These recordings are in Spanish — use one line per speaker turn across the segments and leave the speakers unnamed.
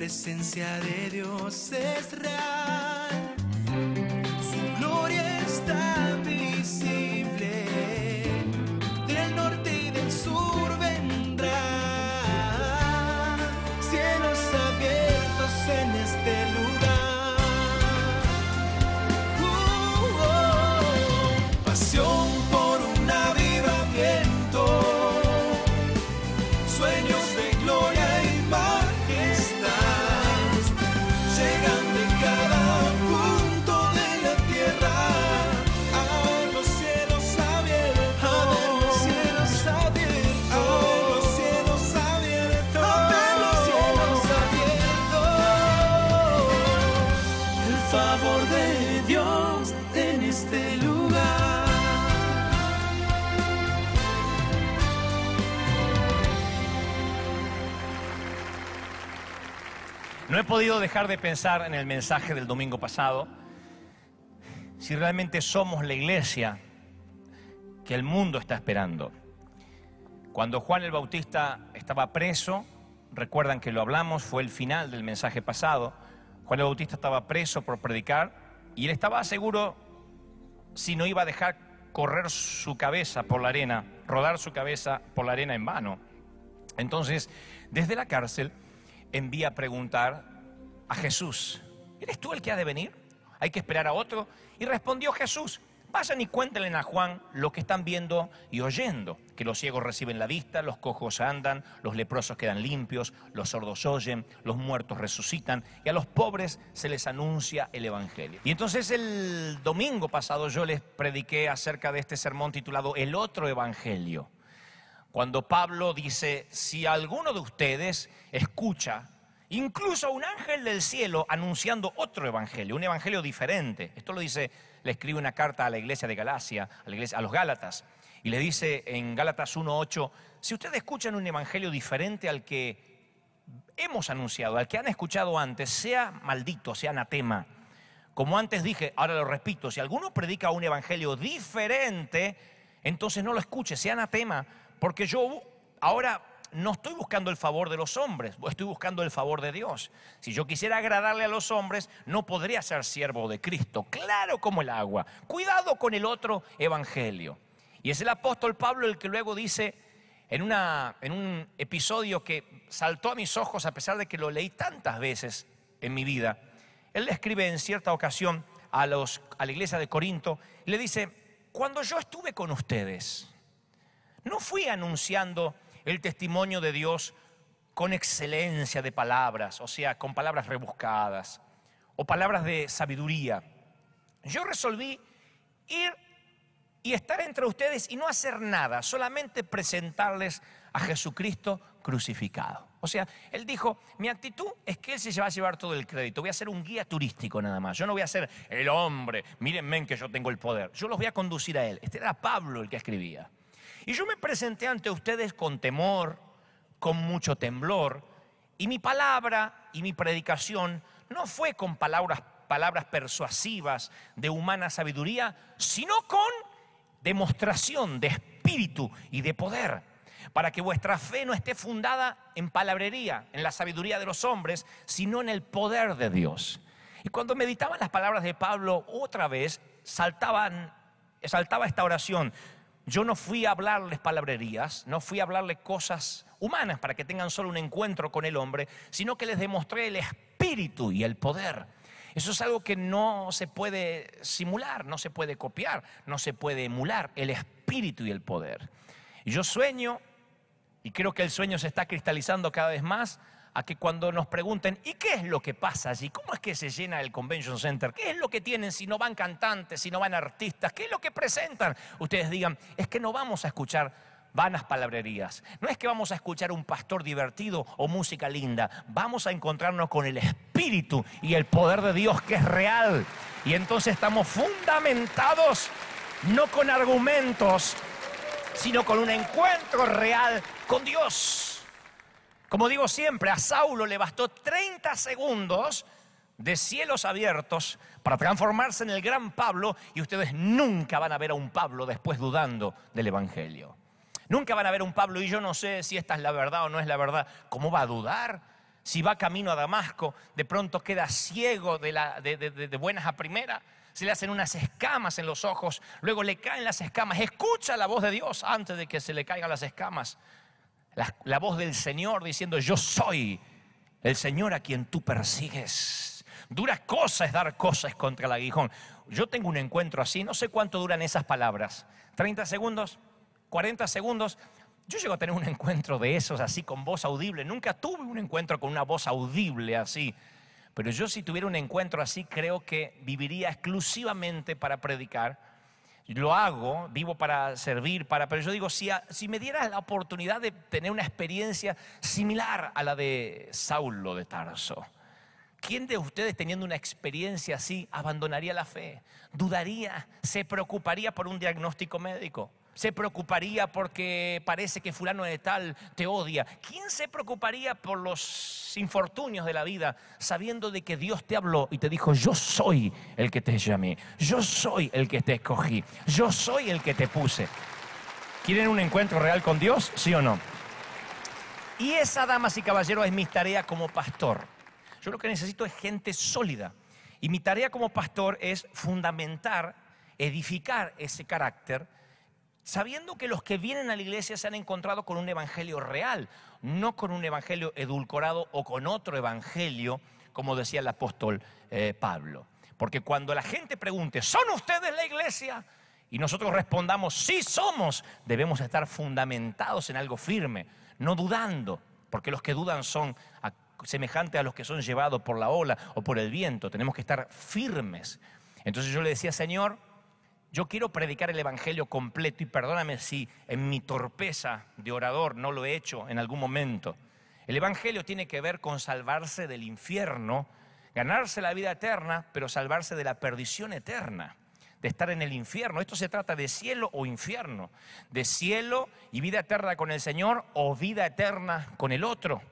presencia de Dios es real. podido dejar de pensar en el mensaje del domingo pasado, si realmente somos la iglesia que el mundo está esperando. Cuando Juan el Bautista estaba preso, recuerdan que lo hablamos, fue el final del mensaje pasado, Juan el Bautista estaba preso por predicar y él estaba seguro si no iba a dejar correr su cabeza por la arena, rodar su cabeza por la arena en vano. Entonces, desde la cárcel envía a preguntar a Jesús, ¿eres tú el que ha de venir? ¿Hay que esperar a otro? Y respondió Jesús, vayan y cuéntenle a Juan lo que están viendo y oyendo, que los ciegos reciben la vista, los cojos andan, los leprosos quedan limpios, los sordos oyen, los muertos resucitan y a los pobres se les anuncia el Evangelio. Y entonces el domingo pasado yo les prediqué acerca de este sermón titulado El otro Evangelio, cuando Pablo dice, si alguno de ustedes escucha Incluso un ángel del cielo anunciando otro evangelio, un evangelio diferente. Esto lo dice, le escribe una carta a la iglesia de Galacia, a, a los Gálatas, y le dice en Gálatas 1.8, si ustedes escuchan un evangelio diferente al que hemos anunciado, al que han escuchado antes, sea maldito, sea anatema. Como antes dije, ahora lo repito, si alguno predica un evangelio diferente, entonces no lo escuche, sea anatema, porque yo ahora no estoy buscando el favor de los hombres, estoy buscando el favor de Dios. Si yo quisiera agradarle a los hombres, no podría ser siervo de Cristo, claro como el agua. Cuidado con el otro evangelio. Y es el apóstol Pablo el que luego dice, en, una, en un episodio que saltó a mis ojos a pesar de que lo leí tantas veces en mi vida, él le escribe en cierta ocasión a, los, a la iglesia de Corinto, le dice, cuando yo estuve con ustedes, no fui anunciando el testimonio de Dios con excelencia de palabras, o sea, con palabras rebuscadas o palabras de sabiduría. Yo resolví ir y estar entre ustedes y no hacer nada, solamente presentarles a Jesucristo crucificado. O sea, él dijo, mi actitud es que él se va a llevar todo el crédito, voy a ser un guía turístico nada más, yo no voy a ser el hombre, mírenme que yo tengo el poder, yo los voy a conducir a él. Este era Pablo el que escribía. Y yo me presenté ante ustedes con temor, con mucho temblor, y mi palabra y mi predicación no fue con palabras, palabras persuasivas de humana sabiduría, sino con demostración de espíritu y de poder, para que vuestra fe no esté fundada en palabrería, en la sabiduría de los hombres, sino en el poder de Dios. Y cuando meditaban las palabras de Pablo otra vez, saltaban, saltaba esta oración yo no fui a hablarles palabrerías, no fui a hablarles cosas humanas para que tengan solo un encuentro con el hombre, sino que les demostré el espíritu y el poder. Eso es algo que no se puede simular, no se puede copiar, no se puede emular, el espíritu y el poder. Yo sueño, y creo que el sueño se está cristalizando cada vez más, a que cuando nos pregunten, ¿y qué es lo que pasa allí? ¿Cómo es que se llena el Convention Center? ¿Qué es lo que tienen si no van cantantes, si no van artistas? ¿Qué es lo que presentan? Ustedes digan, es que no vamos a escuchar vanas palabrerías. No es que vamos a escuchar un pastor divertido o música linda. Vamos a encontrarnos con el Espíritu y el poder de Dios que es real. Y entonces estamos fundamentados no con argumentos, sino con un encuentro real con Dios. Como digo siempre, a Saulo le bastó 30 segundos de cielos abiertos para transformarse en el gran Pablo y ustedes nunca van a ver a un Pablo después dudando del Evangelio. Nunca van a ver a un Pablo y yo no sé si esta es la verdad o no es la verdad. ¿Cómo va a dudar? Si va camino a Damasco, de pronto queda ciego de, la, de, buenas a primera se le hacen unas escamas en los ojos, luego le caen las escamas. Escucha la voz de Dios antes de que se le caigan las escamas la, voz del Señor diciendo, yo soy el Señor a quien tú persigues. duras cosas es dar cosas contra el aguijón. Yo tengo un encuentro así, no sé cuánto duran esas palabras. ¿30 segundos? ¿40 segundos? Yo llego a tener un encuentro de esos así con voz audible. Nunca tuve un encuentro con una voz audible así. Pero yo si tuviera un encuentro así creo que viviría exclusivamente para predicar lo hago, vivo para servir, para, pero yo digo, si, si me dieras la oportunidad de tener una experiencia similar a la de Saulo de Tarso, ¿quién de ustedes teniendo una experiencia así abandonaría la fe? ¿Dudaría? ¿Se preocuparía por un diagnóstico médico? se preocuparía porque parece que fulano de tal te odia? ¿Quién se preocuparía por los infortunios de la vida sabiendo de que Dios te habló y te dijo, yo soy el que te llamé, yo soy el que te escogí, yo soy el que te puse? ¿Quieren un encuentro real con Dios? ¿Sí o no? Y esa, damas y caballeros, es mi tarea como pastor. Yo lo que necesito es gente sólida. Y mi tarea como pastor es fundamentar, edificar ese carácter sabiendo que los que vienen a la iglesia se han encontrado con un evangelio real, no con un evangelio edulcorado o con otro evangelio, como decía el apóstol eh, Pablo. Porque cuando la gente pregunte, ¿son ustedes la iglesia? Y nosotros respondamos, sí somos, debemos estar fundamentados en algo firme, no dudando, porque los que dudan son semejantes a los que son llevados por la ola o por el viento, tenemos que estar firmes. Entonces yo le decía, Señor, yo quiero predicar el Evangelio completo y perdóname si en mi torpeza de orador no lo he hecho en algún momento. El Evangelio tiene que ver con salvarse del infierno, ganarse la vida eterna, pero salvarse de la perdición eterna, de estar en el infierno. Esto se trata de cielo o infierno, de cielo y vida eterna con el Señor o vida eterna con el otro.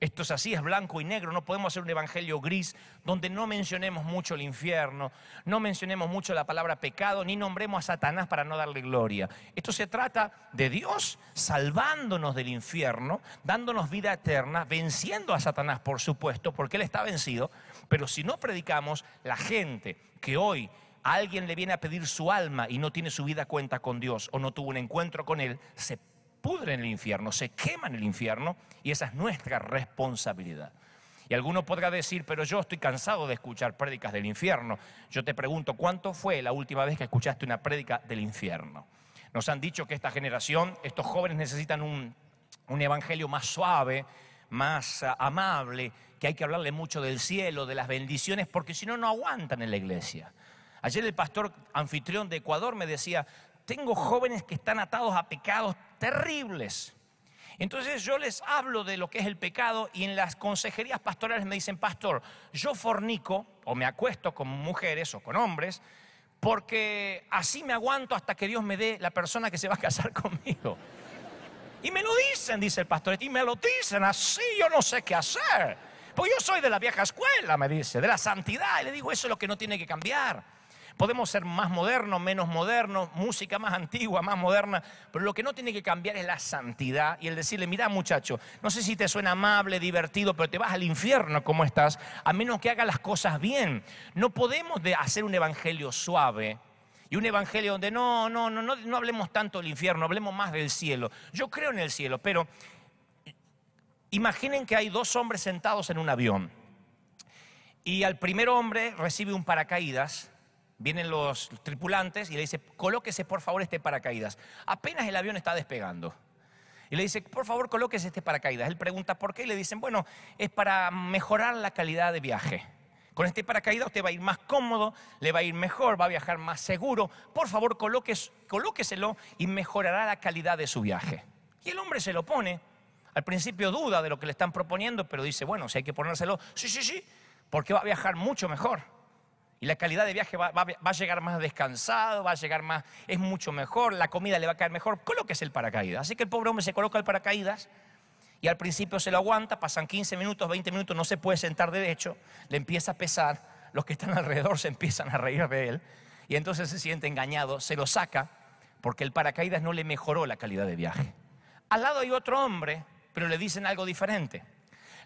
Esto es así, es blanco y negro. No podemos hacer un evangelio gris donde no mencionemos mucho el infierno, no mencionemos mucho la palabra pecado, ni nombremos a Satanás para no darle gloria. Esto se trata de Dios salvándonos del infierno, dándonos vida eterna, venciendo a Satanás, por supuesto, porque Él está vencido. Pero si no predicamos, la gente que hoy alguien le viene a pedir su alma y no tiene su vida cuenta con Dios o no tuvo un encuentro con Él, se pudre en el infierno, se queman el infierno y esa es nuestra responsabilidad. Y alguno podrá decir, pero yo estoy cansado de escuchar prédicas del infierno. Yo te pregunto, ¿cuánto fue la última vez que escuchaste una prédica del infierno? Nos han dicho que esta generación, estos jóvenes necesitan un, evangelio más suave, más ah, amable, que hay que hablarle mucho del cielo, de las bendiciones, porque si no, no aguantan en la iglesia. Ayer el pastor anfitrión de Ecuador me decía, tengo jóvenes que están atados a pecados terribles. Entonces yo les hablo de lo que es el pecado y en las consejerías pastorales me dicen, pastor, yo fornico o me acuesto con mujeres o con hombres porque así me aguanto hasta que Dios me dé la persona que se va a casar conmigo. Y me lo dicen, dice el pastor, y me lo dicen así, yo no sé qué hacer. Pues yo soy de la vieja escuela, me dice, de la santidad. Y le digo, eso es lo que no tiene que cambiar. Podemos ser más modernos, menos modernos, música más antigua, más moderna, pero lo que no tiene que cambiar es la santidad y el decirle, mira muchacho, no sé si te suena amable, divertido, pero te vas al infierno como estás, a menos que hagas las cosas bien. No podemos hacer un evangelio suave, y un evangelio donde no, no, no, no, no hablemos tanto del infierno, hablemos más del cielo. Yo creo en el cielo, pero imaginen que hay dos hombres sentados en un avión y al primer hombre recibe un paracaídas vienen los tripulantes y le dice, colóquese por favor este paracaídas. Apenas el avión está despegando. Y le dice, por favor, colóquese este paracaídas. Él pregunta por qué y le dicen, bueno, es para mejorar la calidad de viaje. Con este paracaídas usted va a ir más cómodo, le va a ir mejor, va a viajar más seguro. Por favor, colóquese colóqueselo y mejorará la calidad de su viaje. Y el hombre se lo pone. Al principio duda de lo que le están proponiendo, pero dice, bueno, si hay que ponérselo, sí, sí, sí, porque va a viajar mucho mejor. Y la calidad de viaje va, a llegar más descansado, va a llegar más, es mucho mejor, la comida le va a caer mejor. Colóquese el paracaídas. Así que el pobre hombre se coloca el paracaídas y al principio se lo aguanta, pasan 15 minutos, 20 minutos, no se puede sentar derecho, le empieza a pesar, los que están alrededor se empiezan a reír de él y entonces se siente engañado, se lo saca porque el paracaídas no le mejoró la calidad de viaje. Al lado hay otro hombre, pero le dicen algo diferente.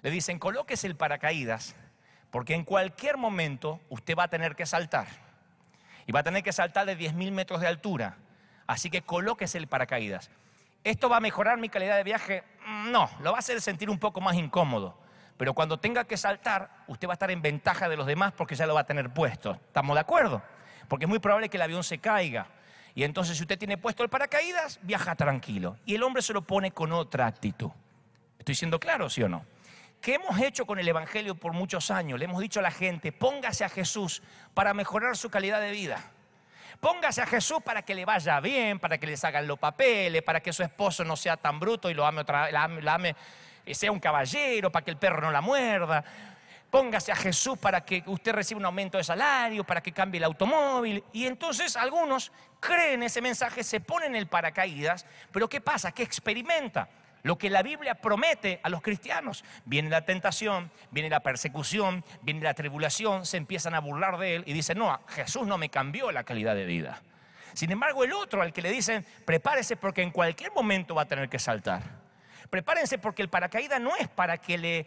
Le dicen, colóquese el paracaídas porque en cualquier momento usted va a tener que saltar. Y va a tener que saltar de 10.000 metros de altura. Así que colóquese el paracaídas. ¿Esto va a mejorar mi calidad de viaje? Mm, no, lo va a hacer sentir un poco más incómodo. Pero cuando tenga que saltar, usted va a estar en ventaja de los demás porque ya lo va a tener puesto. ¿Estamos de acuerdo? Porque es muy probable que el avión se caiga. Y entonces si usted tiene puesto el paracaídas, viaja tranquilo. Y el hombre se lo pone con otra actitud. ¿Estoy siendo claro, sí o no? ¿Qué hemos hecho con el Evangelio por muchos años? Le hemos dicho a la gente, póngase a Jesús para mejorar su calidad de vida. Póngase a Jesús para que le vaya bien, para que le hagan los papeles, para que su esposo no sea tan bruto y lo ame otra, la eh, sea un caballero, para que el perro no la muerda. Póngase a Jesús para que usted reciba un aumento de salario, para que cambie el automóvil. Y entonces algunos creen ese mensaje, se ponen el paracaídas, pero ¿qué pasa? ¿Qué experimenta lo que la Biblia promete a los cristianos. Viene la tentación, viene la persecución, viene la tribulación, se empiezan a burlar de él y dicen, no, Jesús no me cambió la calidad de vida. Sin embargo, el otro al que le dicen, prepárese porque en cualquier momento va a tener que saltar. Prepárense porque el paracaídas no es para que le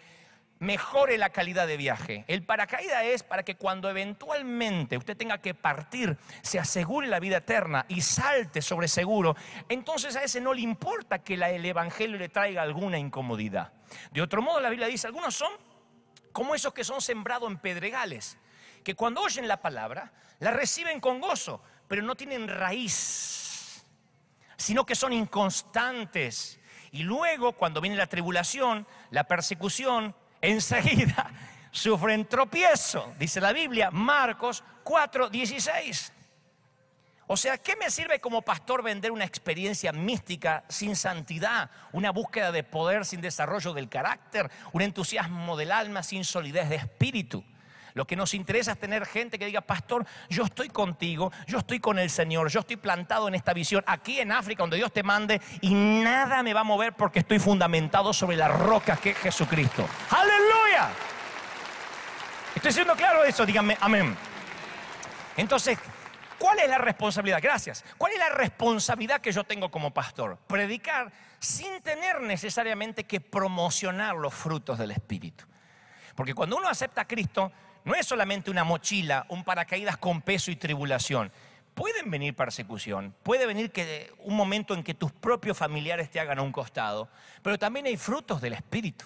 mejore la calidad de viaje. El paracaídas es para que cuando eventualmente usted tenga que partir, se asegure la vida eterna y salte sobre seguro. Entonces a ese no le importa que el Evangelio le traiga alguna incomodidad. De otro modo, la Biblia dice, algunos son como esos que son sembrados en pedregales, que cuando oyen la palabra, la reciben con gozo, pero no tienen raíz, sino que son inconstantes. Y luego, cuando viene la tribulación, la persecución, enseguida sufren tropiezo, dice la Biblia, Marcos 4:16. O sea, ¿qué me sirve como pastor vender una experiencia mística sin santidad, una búsqueda de poder sin desarrollo del carácter, un entusiasmo del alma sin solidez de espíritu? Lo que nos interesa es tener gente que diga, pastor, yo estoy contigo, yo estoy con el Señor, yo estoy plantado en esta visión, aquí en África, donde Dios te mande, y nada me va a mover porque estoy fundamentado sobre la roca que es Jesucristo. Aleluya. Estoy siendo claro eso, díganme amén. Entonces, ¿cuál es la responsabilidad? Gracias. ¿Cuál es la responsabilidad que yo tengo como pastor? Predicar sin tener necesariamente que promocionar los frutos del Espíritu. Porque cuando uno acepta a Cristo, no es solamente una mochila, un paracaídas con peso y tribulación. Pueden venir persecución, puede venir que un momento en que tus propios familiares te hagan a un costado, pero también hay frutos del espíritu.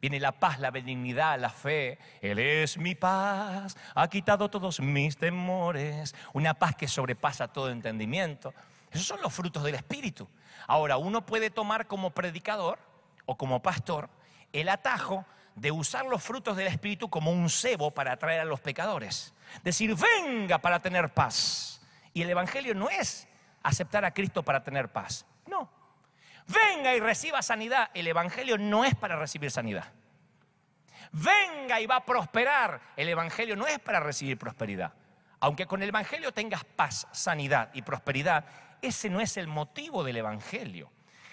Viene la paz, la benignidad, la fe. Él es mi paz, ha quitado todos mis temores. Una paz que sobrepasa todo entendimiento. Esos son los frutos del Espíritu. Ahora, uno puede tomar como predicador o como pastor el atajo de usar los frutos del Espíritu como un cebo para atraer a los pecadores. Decir, venga para tener paz. Y el Evangelio no es aceptar a Cristo para tener paz. No. Venga y reciba sanidad. El Evangelio no es para recibir sanidad. Venga y va a prosperar. El Evangelio no es para recibir prosperidad. Aunque con el Evangelio tengas paz, sanidad y prosperidad, ese no es el motivo del Evangelio.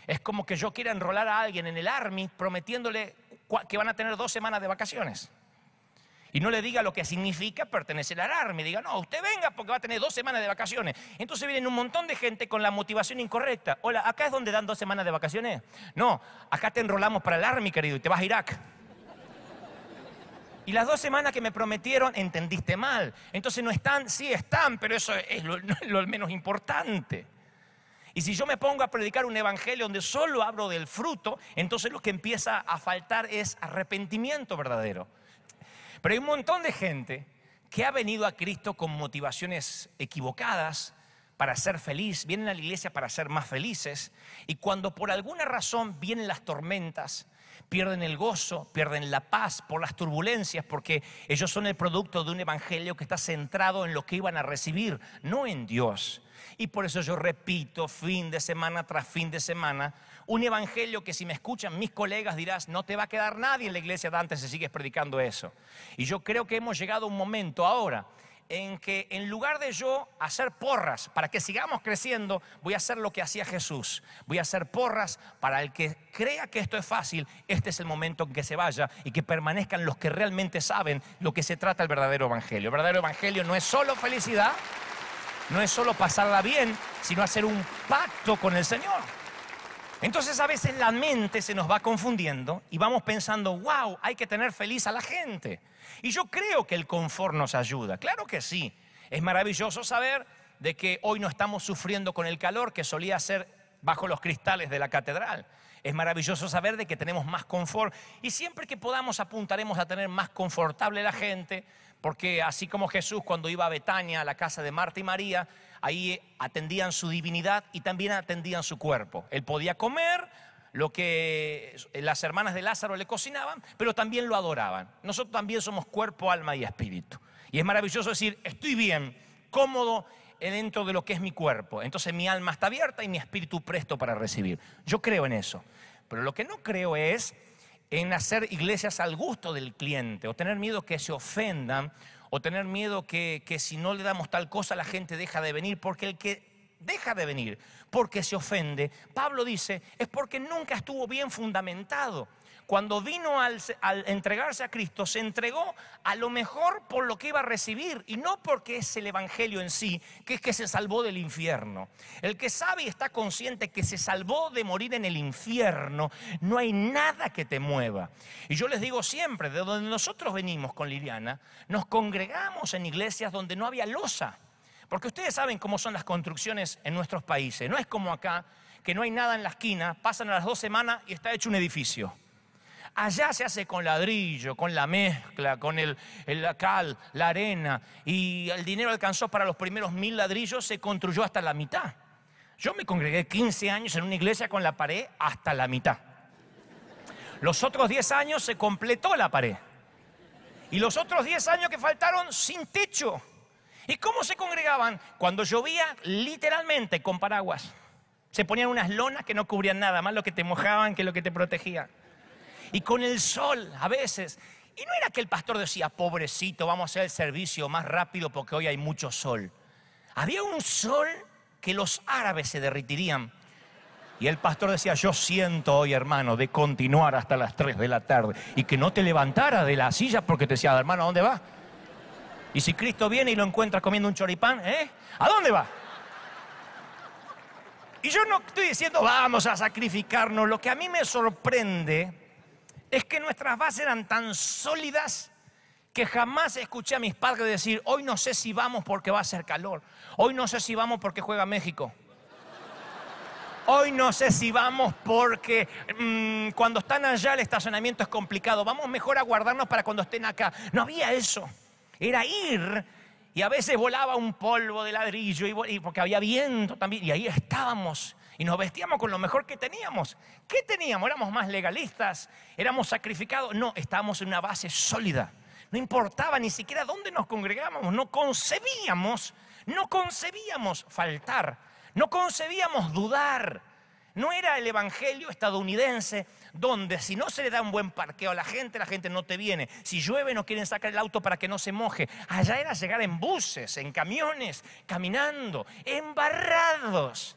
Es como que yo quiera enrolar a alguien en el army prometiéndole que van a tener dos semanas de vacaciones. Y no le diga lo que significa pertenecer al ARMI. Diga, no, usted venga porque va a tener dos semanas de vacaciones. Entonces vienen un montón de gente con la motivación incorrecta. Hola, ¿acá es donde dan dos semanas de vacaciones? No, acá te enrolamos para el Army querido, y te vas a Irak. Y las dos semanas que me prometieron, entendiste mal. Entonces no están, sí están, pero eso es lo, lo menos importante. Y si yo me pongo a predicar un evangelio donde solo hablo del fruto, entonces lo que empieza a faltar es arrepentimiento verdadero. Pero hay un montón de gente que ha venido a Cristo con motivaciones equivocadas para ser feliz, vienen a la iglesia para ser más felices, y cuando por alguna razón vienen las tormentas, pierden el gozo, pierden la paz por las turbulencias, porque ellos son el producto de un evangelio que está centrado en lo que iban a recibir, no en Dios. Y por eso yo repito fin de semana tras fin de semana, un evangelio que si me escuchan mis colegas dirás, no te va a quedar nadie en la iglesia de antes si sigues predicando eso. Y yo creo que hemos llegado a un momento ahora en que en lugar de yo hacer porras para que sigamos creciendo, voy a hacer lo que hacía Jesús. Voy a hacer porras para el que crea que esto es fácil, este es el momento en que se vaya y que permanezcan los que realmente saben lo que se trata el verdadero evangelio. El verdadero evangelio no es solo felicidad, no es solo pasarla bien, sino hacer un pacto con el Señor. Entonces a veces la mente se nos va confundiendo y vamos pensando, wow, hay que tener feliz a la gente. Y yo creo que el confort nos ayuda, claro que sí. Es maravilloso saber de que hoy no estamos sufriendo con el calor que solía ser bajo los cristales de la catedral. Es maravilloso saber de que tenemos más confort y siempre que podamos apuntaremos a tener más confortable la gente, porque así como Jesús cuando iba a Betania, a la casa de Marta y María, ahí atendían su divinidad y también atendían su cuerpo. Él podía comer lo que las hermanas de Lázaro le cocinaban, pero también lo adoraban. Nosotros también somos cuerpo, alma y espíritu. Y es maravilloso decir, estoy bien, cómodo dentro de lo que es mi cuerpo. Entonces mi alma está abierta y mi espíritu presto para recibir. Yo creo en eso. Pero lo que no creo es en hacer iglesias al gusto del cliente, o tener miedo que se ofendan, o tener miedo que, que si no le damos tal cosa la gente deja de venir, porque el que deja de venir porque se ofende, Pablo dice, es porque nunca estuvo bien fundamentado cuando vino al, entregarse a Cristo, se entregó a lo mejor por lo que iba a recibir y no porque es el Evangelio en sí, que es que se salvó del infierno. El que sabe y está consciente que se salvó de morir en el infierno, no hay nada que te mueva. Y yo les digo siempre, de donde nosotros venimos con Liliana, nos congregamos en iglesias donde no había losa. Porque ustedes saben cómo son las construcciones en nuestros países. No es como acá, que no hay nada en la esquina, pasan a las dos semanas y está hecho un edificio. Allá se hace con ladrillo, con la mezcla, con el, cal, la arena. Y el dinero alcanzó para los primeros mil ladrillos, se construyó hasta la mitad. Yo me congregué 15 años en una iglesia con la pared hasta la mitad. Los otros 10 años se completó la pared. Y los otros 10 años que faltaron sin techo. ¿Y cómo se congregaban? Cuando llovía, literalmente con paraguas. Se ponían unas lonas que no cubrían nada, más lo que te mojaban que lo que te protegía y con el sol a veces. Y no era que el pastor decía, pobrecito, vamos a hacer el servicio más rápido porque hoy hay mucho sol. Había un sol que los árabes se derritirían. Y el pastor decía, yo siento hoy, hermano, de continuar hasta las 3 de la tarde. Y que no te levantara de la silla porque te decía, hermano, ¿a dónde va Y si Cristo viene y lo encuentra comiendo un choripán, ¿eh? ¿A dónde va? Y yo no estoy diciendo, vamos a sacrificarnos. Lo que a mí me sorprende es que nuestras bases eran tan sólidas que jamás escuché a mis padres decir, hoy no sé si vamos porque va a ser calor, hoy no sé si vamos porque juega México. Hoy no sé si vamos porque mm, cuando están allá el estacionamiento es complicado. Vamos mejor a guardarnos para cuando estén acá. No había eso. Era ir y a veces volaba un polvo de ladrillo y, porque había viento también y ahí estábamos y nos vestíamos con lo mejor que teníamos. ¿Qué teníamos? Éramos más legalistas, éramos sacrificados. No, estábamos en una base sólida. No importaba ni siquiera dónde nos congregábamos, no concebíamos, no concebíamos faltar, no concebíamos dudar. No era el evangelio estadounidense donde si no se le da un buen parqueo a la gente, la gente no te viene. Si llueve no quieren sacar el auto para que no se moje. Allá era llegar en buses, en camiones, caminando, embarrados.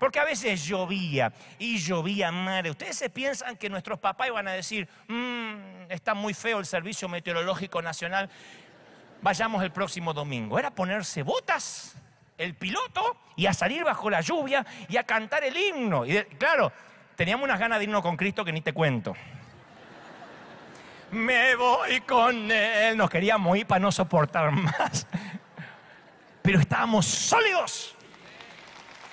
Porque a veces llovía y llovía madre. Ustedes se piensan que nuestros papás iban a decir, mm, está muy feo el Servicio Meteorológico Nacional, vayamos el próximo domingo. Era ponerse botas el piloto y a salir bajo la lluvia y a cantar el himno. Y claro, teníamos unas ganas de irnos con Cristo que ni te cuento. Me voy con él. Nos queríamos ir para no soportar más. Pero estábamos sólidos.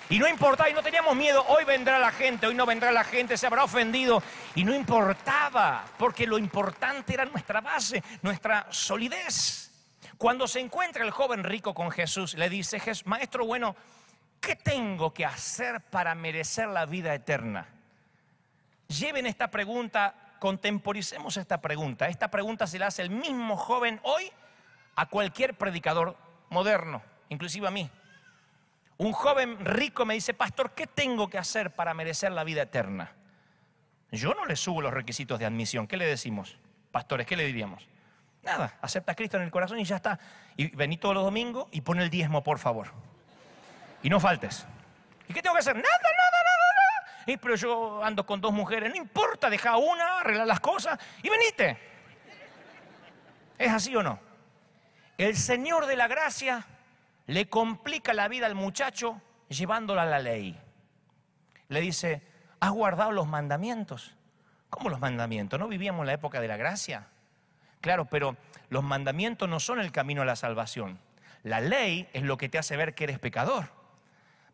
Y no importaba, y no teníamos miedo, hoy vendrá la gente, hoy no vendrá la gente, se habrá ofendido. Y no importaba, porque lo importante era nuestra base, nuestra solidez. Cuando se encuentra el joven rico con Jesús, le dice, maestro bueno, ¿qué tengo que hacer para merecer la vida eterna? Lleven esta pregunta, contemporicemos esta pregunta. Esta pregunta se la hace el mismo joven hoy a cualquier predicador moderno, inclusive a mí. Un joven rico me dice, pastor, ¿qué tengo que hacer para merecer la vida eterna? Yo no le subo los requisitos de admisión. ¿Qué le decimos? Pastores, ¿qué le diríamos? Nada, acepta a Cristo en el corazón y ya está. Y vení todos los domingos y pon el diezmo, por favor. Y no faltes. ¿Y qué tengo que hacer? Nada, nada, nada, Y, pero yo ando con dos mujeres, no importa, deja una, arregla las cosas y venite. ¿Es así o no? El Señor de la Gracia le complica la vida al muchacho llevándola a la ley. Le dice, ¿has guardado los mandamientos? ¿Cómo los mandamientos? ¿No vivíamos en la época de la gracia? Claro, pero los mandamientos no son el camino a la salvación. La ley es lo que te hace ver que eres pecador.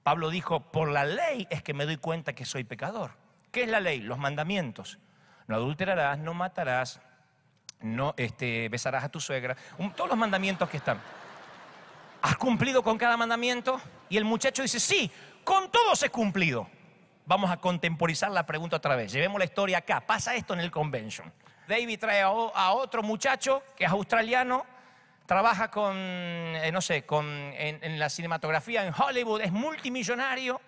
Pablo dijo, por la ley es que me doy cuenta que soy pecador. ¿Qué es la ley? Los mandamientos. No adulterarás, no matarás, no este, besarás a tu suegra. todos los mandamientos que están. ¿Has cumplido con cada mandamiento? Y el muchacho dice, sí, con todos he cumplido. Vamos a contemporizar la pregunta otra vez. Llevemos la historia acá. Pasa esto en el convention. David trae a otro muchacho que es australiano, trabaja con, eh, no sé, en, la cinematografía en Hollywood, es multimillonario,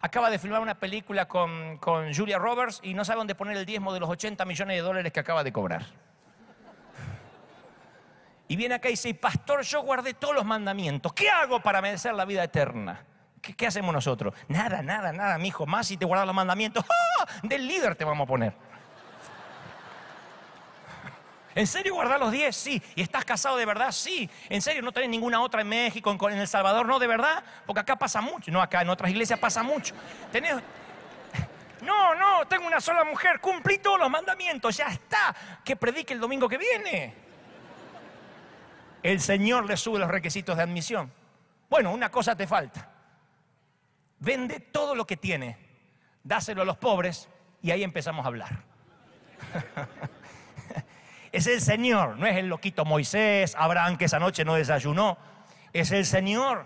acaba de filmar una película con, con Julia Roberts y no sabe dónde poner el diezmo de los 80 millones de dólares que acaba de cobrar. Y viene acá y dice, pastor, yo guardé todos los mandamientos, ¿qué hago para merecer la vida eterna? ¿Qué, hacemos nosotros? Nada, nada, nada, mi hijo. Más si te guardas los mandamientos, ¡Oh! del líder te vamos a poner. ¿En serio guardar los 10? Sí. ¿Y estás casado de verdad? Sí. ¿En serio no tenés ninguna otra en México, en, El Salvador? No, de verdad. Porque acá pasa mucho. No, acá en otras iglesias pasa mucho. Tenés... No, no, tengo una sola mujer. Cumplí todos los mandamientos. Ya está. Que predique el domingo que viene. El Señor le sube los requisitos de admisión. Bueno, una cosa te falta. Vende todo lo que tiene. Dáselo a los pobres y ahí empezamos a hablar. Es el Señor, no es el loquito Moisés, Abraham que esa noche no desayunó. Es el Señor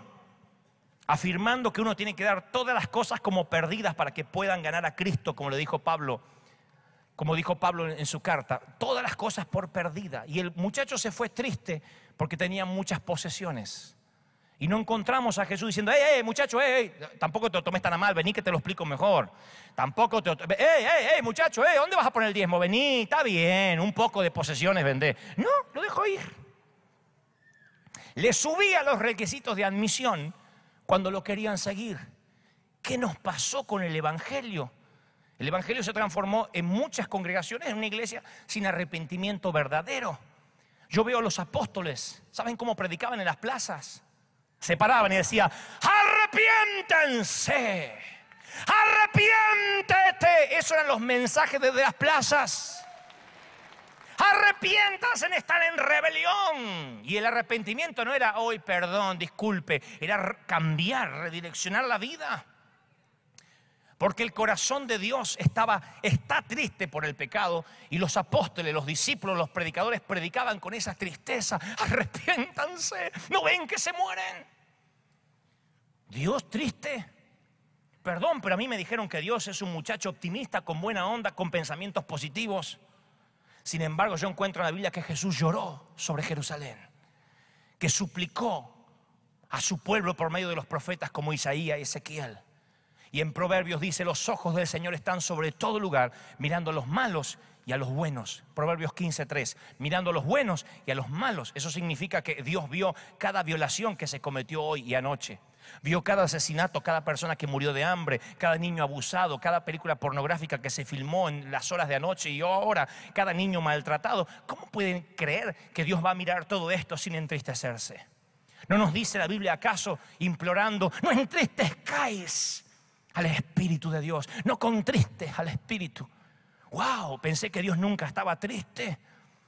afirmando que uno tiene que dar todas las cosas como perdidas para que puedan ganar a Cristo, como le dijo Pablo, como dijo Pablo en su carta, todas las cosas por perdida. Y el muchacho se fue triste porque tenía muchas posesiones. Y no encontramos a Jesús diciendo, hey, hey, muchacho, hey, tampoco te tomes tan a mal, vení que te lo explico mejor. Tampoco te eh, hey, hey, muchacho, hey, ¿dónde vas a poner el diezmo? Vení, está bien, un poco de posesiones vendé. No, lo dejo ir. Le subía los requisitos de admisión cuando lo querían seguir. ¿Qué nos pasó con el Evangelio? El Evangelio se transformó en muchas congregaciones, en una iglesia sin arrepentimiento verdadero. Yo veo a los apóstoles, ¿saben cómo predicaban en las plazas? se paraban y decía, arrepiéntense, arrepiéntete. Esos eran los mensajes desde las plazas. arrepiéntanse en estar en rebelión. Y el arrepentimiento no era hoy, perdón, disculpe, era cambiar, redireccionar la vida porque el corazón de Dios estaba está triste por el pecado y los apóstoles, los discípulos, los predicadores predicaban con esa tristeza, arrepiéntanse, no ven que se mueren. Dios triste. Perdón, pero a mí me dijeron que Dios es un muchacho optimista, con buena onda, con pensamientos positivos. Sin embargo, yo encuentro en la Biblia que Jesús lloró sobre Jerusalén, que suplicó a su pueblo por medio de los profetas como Isaías y Ezequiel y en Proverbios dice, los ojos del Señor están sobre todo lugar, mirando a los malos y a los buenos. Proverbios 15.3, mirando a los buenos y a los malos. Eso significa que Dios vio cada violación que se cometió hoy y anoche. Vio cada asesinato, cada persona que murió de hambre, cada niño abusado, cada película pornográfica que se filmó en las horas de anoche y ahora, cada niño maltratado. ¿Cómo pueden creer que Dios va a mirar todo esto sin entristecerse? ¿No nos dice la Biblia acaso implorando, no entristezcáis? al Espíritu de Dios. No contristes al Espíritu. ¡Wow! Pensé que Dios nunca estaba triste.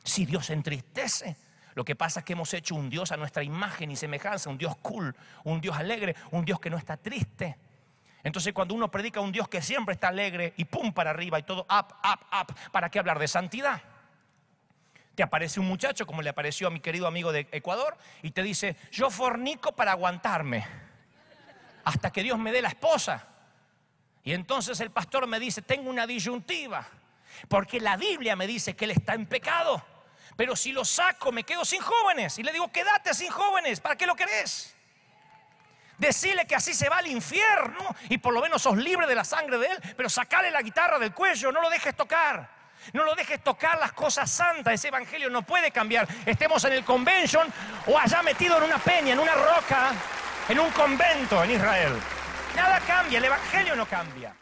Si Dios entristece. Lo que pasa es que hemos hecho un Dios a nuestra imagen y semejanza, un Dios cool, un Dios alegre, un Dios que no está triste. Entonces cuando uno predica un Dios que siempre está alegre y pum para arriba y todo up, up, up, ¿para qué hablar de santidad? Te aparece un muchacho, como le apareció a mi querido amigo de Ecuador, y te dice, yo fornico para aguantarme, hasta que Dios me dé la esposa. Y entonces el pastor me dice, tengo una disyuntiva, porque la Biblia me dice que él está en pecado, pero si lo saco me quedo sin jóvenes. Y le digo, quédate sin jóvenes, ¿para qué lo querés? Decirle que así se va al infierno y por lo menos sos libre de la sangre de él, pero sacale la guitarra del cuello, no lo dejes tocar. No lo dejes tocar las cosas santas. Ese evangelio no puede cambiar. Estemos en el convention o allá metido en una peña, en una roca, en un convento en Israel. Nada cambia, el Evangelio no cambia.